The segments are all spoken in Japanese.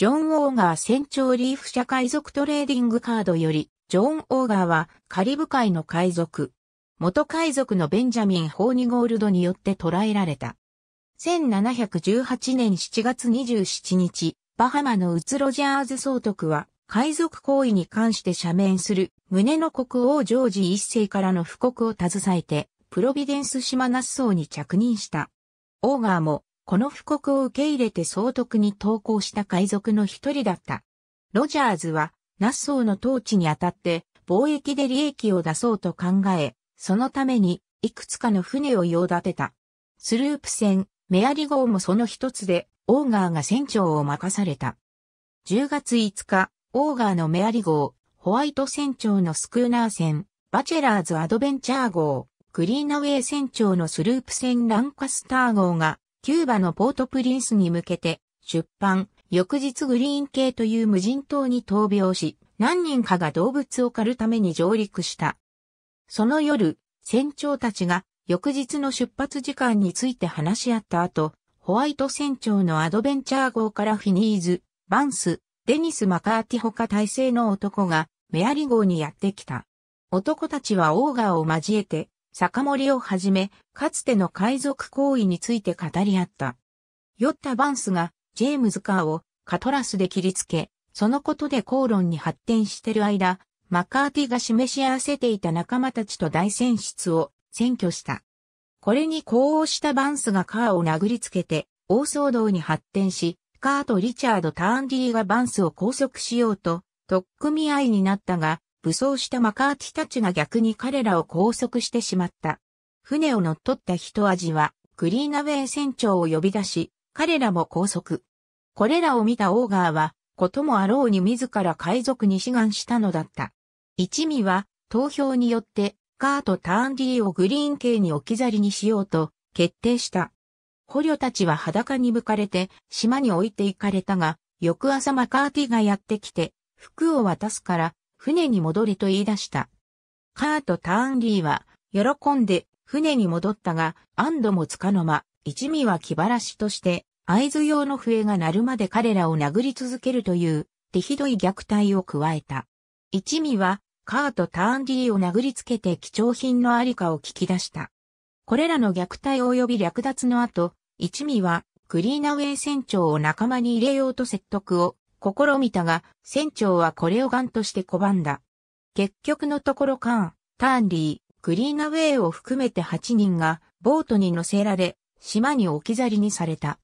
ジョン・オーガー船長リーフ社海賊トレーディングカードより、ジョン・オーガーはカリブ海の海賊。元海賊のベンジャミン・ホーニゴールドによって捕らえられた。1718年7月27日、バハマのウツロジャーズ総督は、海賊行為に関して赦免する、胸の国王ジョージ一世からの布告を携えて、プロビデンス島ナッソーに着任した。オーガーも、この布告を受け入れて総督に投降した海賊の一人だった。ロジャーズは、ナッソーの統治にあたって、貿易で利益を出そうと考え、そのために、いくつかの船を用立てた。スループ船、メアリ号もその一つで、オーガーが船長を任された。10月5日、オーガーのメアリ号、ホワイト船長のスクーナー船、バチェラーズアドベンチャー号、グリーナウェイ船長のスループ船ランカスター号がキューバのポートプリンスに向けて出版、翌日グリーン系という無人島に闘病し、何人かが動物を狩るために上陸した。その夜、船長たちが翌日の出発時間について話し合った後、ホワイト船長のアドベンチャー号からフィニーズ、バンス、デニス・マカーティ他体制の男がメアリ号にやってきた。男たちはオーガーを交えて酒盛をはじめ、かつての海賊行為について語り合った。酔ったバンスが、ジェームズ・カーをカトラスで切りつけ、そのことで口論に発展してる間、マカーティが示し合わせていた仲間たちと大戦室を占拠した。これに呼応したバンスがカーを殴りつけて、大騒動に発展し、カーとリチャード・ターンディーがバンスを拘束しようと、とっくみ合いになったが、武装したマカーティたちが逆に彼らを拘束してしまった。船を乗っ取った人味は、クリーナウェイ船長を呼び出し、彼らも拘束。これらを見たオーガーは、こともあろうに自ら海賊に志願したのだった。一味は、投票によって、カート・ターンディをグリーン系に置き去りにしようと、決定した。捕虜たちは裸に向かれて、島に置いて行かれたが、翌朝マカーティがやってきて、服を渡すから、船に戻れと言い出した。カート・ターンリーは、喜んで船に戻ったが、安堵もつかの間、一味は気晴らしとして、合図用の笛が鳴るまで彼らを殴り続けるという、手ひどい虐待を加えた。一味は、カート・ターンリーを殴りつけて貴重品のありかを聞き出した。これらの虐待及び略奪の後、一味は、クリーナウェイ船長を仲間に入れようと説得を試みたが、船長はこれをガンとして拒んだ。結局のところカーン、ターンリー、グリーナウェイを含めて8人がボートに乗せられ、島に置き去りにされた。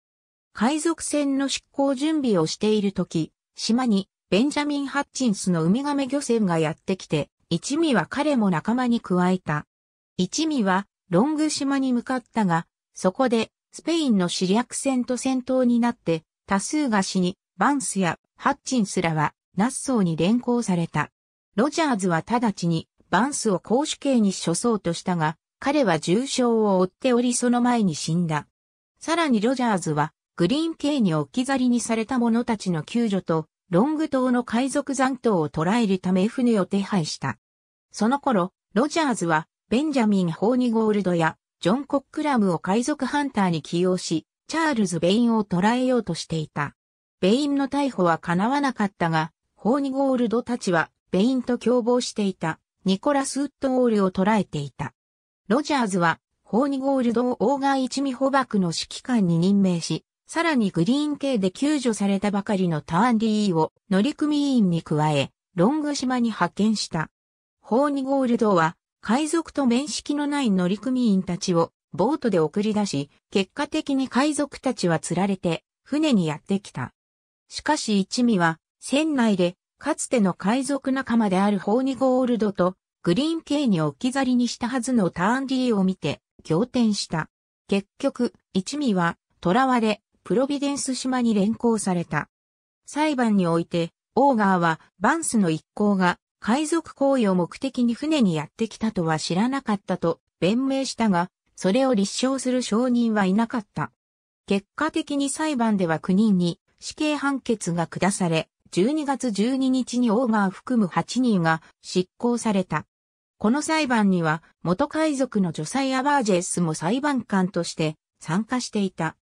海賊船の執行準備をしている時、島にベンジャミン・ハッチンスのウミガメ漁船がやってきて、一味は彼も仲間に加えた。一味はロング島に向かったが、そこでスペインの死略戦と戦闘になって多数が死に、バンスやハッチンスらはナッソーに連行された。ロジャーズは直ちにバンスを公主刑に処そうとしたが、彼は重傷を負っておりその前に死んだ。さらにロジャーズはグリーン刑に置き去りにされた者たちの救助とロング島の海賊残党を捕らえるため船を手配した。その頃、ロジャーズはベンジャミン・ホーニゴールドやジョン・コックラムを海賊ハンターに起用し、チャールズ・ベインを捕らえようとしていた。ベインの逮捕は叶わなかったが、ホーニゴールドたちは、ベインと共謀していた、ニコラス・ウッドオールを捕らえていた。ロジャーズは、ホーニゴールドをオーガー一味捕獲の指揮官に任命し、さらにグリーン系で救助されたばかりのターンディーを乗組員に加え、ロング島に派遣した。ホーニゴールドは、海賊と面識のない乗組員たちをボートで送り出し、結果的に海賊たちは釣られて船にやってきた。しかし一味は、船内で、かつての海賊仲間であるホーニゴールドと、グリーン系に置き去りにしたはずのターンディを見て、仰天した。結局、一味は、囚われ、プロビデンス島に連行された。裁判において、オーガーは、バンスの一行が、海賊行為を目的に船にやってきたとは知らなかったと、弁明したが、それを立証する証人はいなかった。結果的に裁判では9人に、死刑判決が下され、12月12日にオーガー含む8人が執行された。この裁判には元海賊の女才アバージェスも裁判官として参加していた。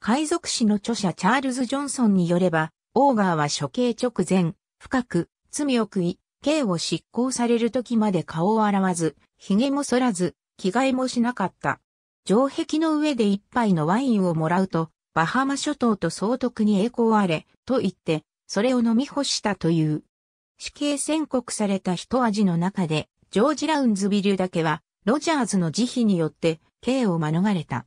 海賊史の著者チャールズ・ジョンソンによれば、オーガーは処刑直前、深く、罪を食い、刑を執行される時まで顔を洗わず、髭も剃らず、着替えもしなかった。城壁の上で一杯のワインをもらうと、バハマ諸島と総督に栄光あれ、と言って、それを飲み干したという。死刑宣告された一味の中で、ジョージ・ラウンズビルだけは、ロジャーズの慈悲によって、刑を免れた。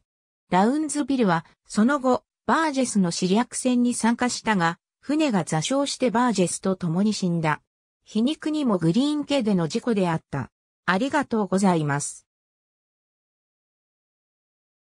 ラウンズビルは、その後、バージェスの知略戦に参加したが、船が座礁してバージェスと共に死んだ。皮肉にもグリーン家での事故であった。ありがとうございます。